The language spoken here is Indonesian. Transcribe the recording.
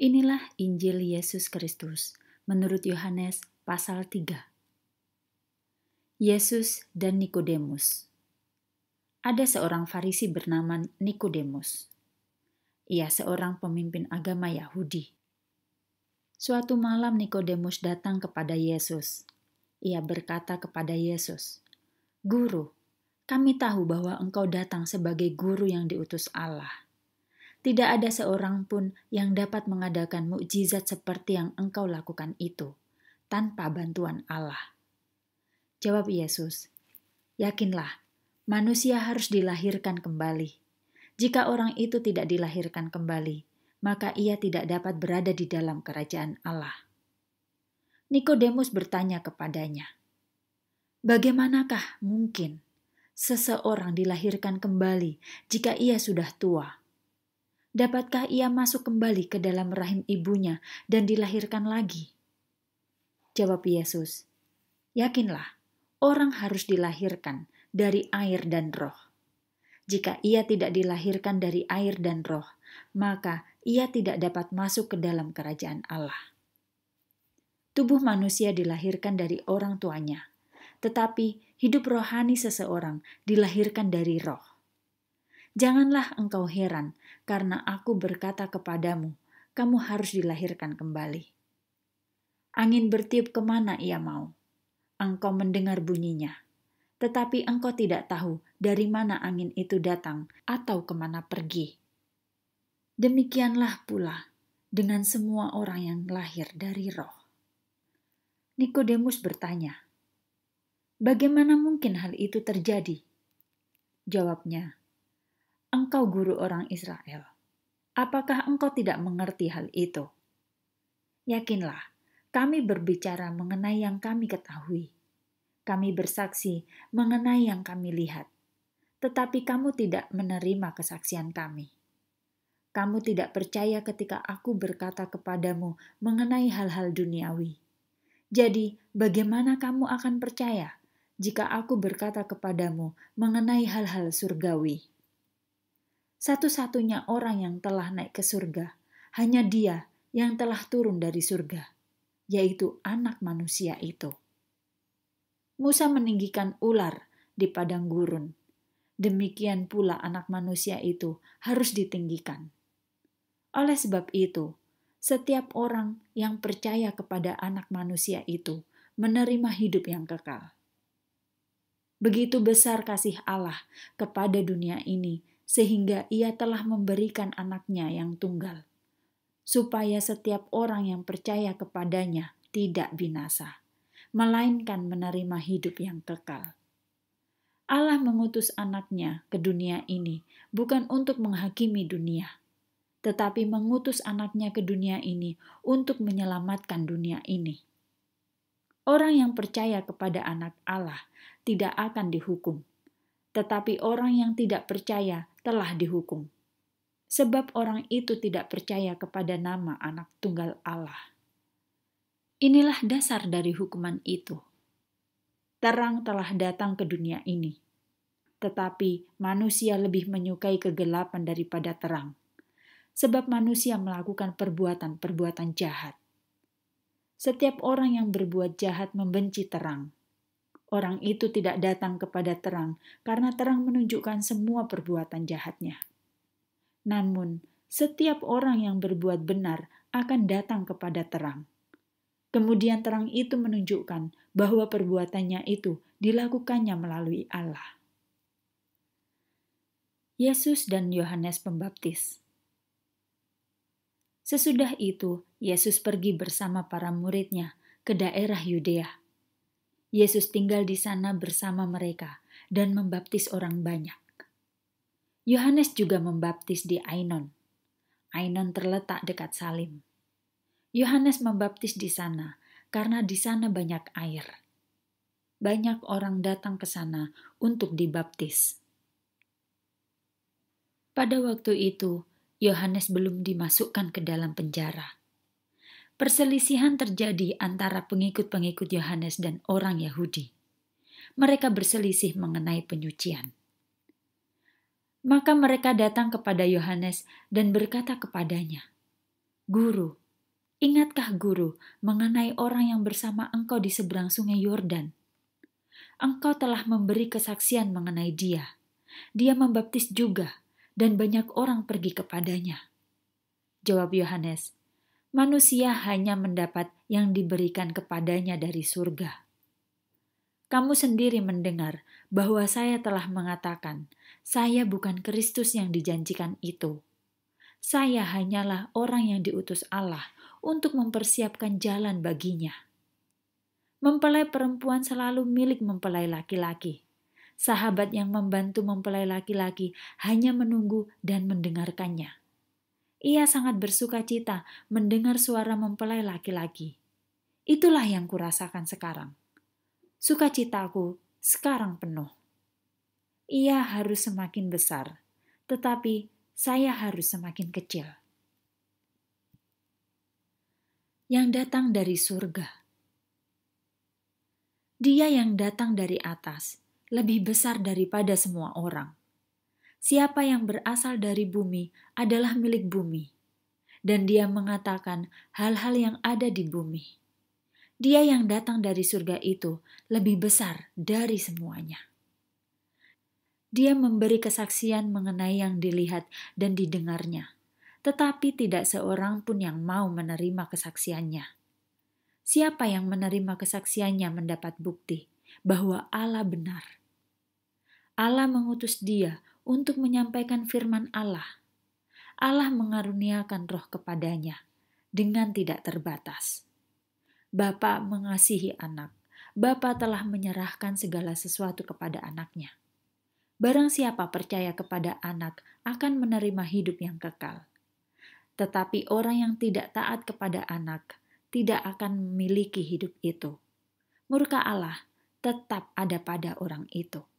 Inilah Injil Yesus Kristus menurut Yohanes pasal 3. Yesus dan Nikodemus. Ada seorang Farisi bernama Nikodemus. Ia seorang pemimpin agama Yahudi. Suatu malam Nikodemus datang kepada Yesus. Ia berkata kepada Yesus, "Guru, kami tahu bahwa engkau datang sebagai guru yang diutus Allah." tidak ada seorang pun yang dapat mengadakan mukjizat seperti yang engkau lakukan itu tanpa bantuan Allah. Jawab Yesus, "Yakinlah, manusia harus dilahirkan kembali. Jika orang itu tidak dilahirkan kembali, maka ia tidak dapat berada di dalam kerajaan Allah." Nikodemus bertanya kepadanya, "Bagaimanakah mungkin?" seseorang dilahirkan kembali jika ia sudah tua dapatkah ia masuk kembali ke dalam rahim ibunya dan dilahirkan lagi? Jawab Yesus, Yakinlah, orang harus dilahirkan dari air dan roh. Jika ia tidak dilahirkan dari air dan roh, maka ia tidak dapat masuk ke dalam kerajaan Allah. Tubuh manusia dilahirkan dari orang tuanya, tetapi hidup rohani seseorang dilahirkan dari roh. Janganlah engkau heran, karena aku berkata kepadamu, kamu harus dilahirkan kembali. Angin bertiup kemana ia mau. Engkau mendengar bunyinya, tetapi engkau tidak tahu dari mana angin itu datang atau kemana pergi. Demikianlah pula dengan semua orang yang lahir dari roh. Nikodemus bertanya, Bagaimana mungkin hal itu terjadi? Jawabnya, engkau guru orang Israel. Apakah engkau tidak mengerti hal itu? Yakinlah, kami berbicara mengenai yang kami ketahui. Kami bersaksi mengenai yang kami lihat, tetapi kamu tidak menerima kesaksian kami. Kamu tidak percaya ketika aku berkata kepadamu mengenai hal-hal duniawi. Jadi, bagaimana kamu akan percaya jika aku berkata kepadamu mengenai hal-hal surgawi? satu-satunya orang yang telah naik ke surga, hanya Dia yang telah turun dari surga, yaitu Anak Manusia itu. Musa meninggikan ular di padang gurun. Demikian pula, Anak Manusia itu harus ditinggikan. Oleh sebab itu, setiap orang yang percaya kepada Anak Manusia itu menerima hidup yang kekal. Begitu besar kasih Allah kepada dunia ini sehingga ia telah memberikan anaknya yang tunggal, supaya setiap orang yang percaya kepadanya tidak binasa, melainkan menerima hidup yang kekal. Allah mengutus anaknya ke dunia ini bukan untuk menghakimi dunia, tetapi mengutus anaknya ke dunia ini untuk menyelamatkan dunia ini. Orang yang percaya kepada anak Allah tidak akan dihukum, tetapi orang yang tidak percaya telah dihukum. Sebab orang itu tidak percaya kepada nama Anak Tunggal Allah. Inilah dasar dari hukuman itu. Terang telah datang ke dunia ini, tetapi manusia lebih menyukai kegelapan daripada terang, sebab manusia melakukan perbuatan-perbuatan jahat. Setiap orang yang berbuat jahat membenci terang, orang itu tidak datang kepada terang, karena terang menunjukkan semua perbuatan jahatnya. Namun, setiap orang yang berbuat benar akan datang kepada terang. Kemudian terang itu menunjukkan bahwa perbuatannya itu dilakukannya melalui Allah. Yesus dan Yohanes Pembaptis. Sesudah itu, Yesus pergi bersama para muridnya ke daerah Yudea Yesus tinggal di sana bersama mereka dan membaptis orang banyak. Yohanes juga membaptis di Ainon. Ainon terletak dekat Salim. Yohanes membaptis di sana karena di sana banyak air. Banyak orang datang ke sana untuk dibaptis. Pada waktu itu, Yohanes belum dimasukkan ke dalam penjara perselisihan terjadi antara pengikut-pengikut Yohanes dan orang Yahudi. Mereka berselisih mengenai penyucian. Maka mereka datang kepada Yohanes dan berkata kepadanya, "Guru, ingatkah guru mengenai orang yang bersama engkau di seberang Sungai Yordan? Engkau telah memberi kesaksian mengenai dia. Dia membaptis juga, dan banyak orang pergi kepadanya." Jawab Yohanes, manusia hanya mendapat yang diberikan kepadanya dari surga. Kamu sendiri mendengar bahwa saya telah mengatakan, "Saya bukan Kristus yang dijanjikan itu. Saya hanyalah orang yang diutus Allah untuk mempersiapkan jalan baginya." Mempelai perempuan selalu milik mempelai laki-laki. Sahabat yang membantu mempelai laki-laki hanya menunggu dan mendengarkannya. Ia sangat bersuka cita mendengar suara mempelai laki-laki. Itulah yang kurasakan sekarang. Sukacitaku sekarang penuh. Ia harus semakin besar, tetapi saya harus semakin kecil. Yang datang dari surga. Dia yang datang dari atas lebih besar daripada semua orang siapa yang berasal dari bumi adalah milik bumi. Dan dia mengatakan hal-hal yang ada di bumi. Dia yang datang dari surga itu lebih besar dari semuanya. Dia memberi kesaksian mengenai yang dilihat dan didengarnya, tetapi tidak seorang pun yang mau menerima kesaksiannya. Siapa yang menerima kesaksiannya mendapat bukti bahwa Allah benar. Allah mengutus dia untuk menyampaikan firman Allah. Allah mengaruniakan roh kepadanya dengan tidak terbatas. Bapa mengasihi anak. Bapa telah menyerahkan segala sesuatu kepada anaknya. Barang siapa percaya kepada anak akan menerima hidup yang kekal. Tetapi orang yang tidak taat kepada anak tidak akan memiliki hidup itu. Murka Allah tetap ada pada orang itu.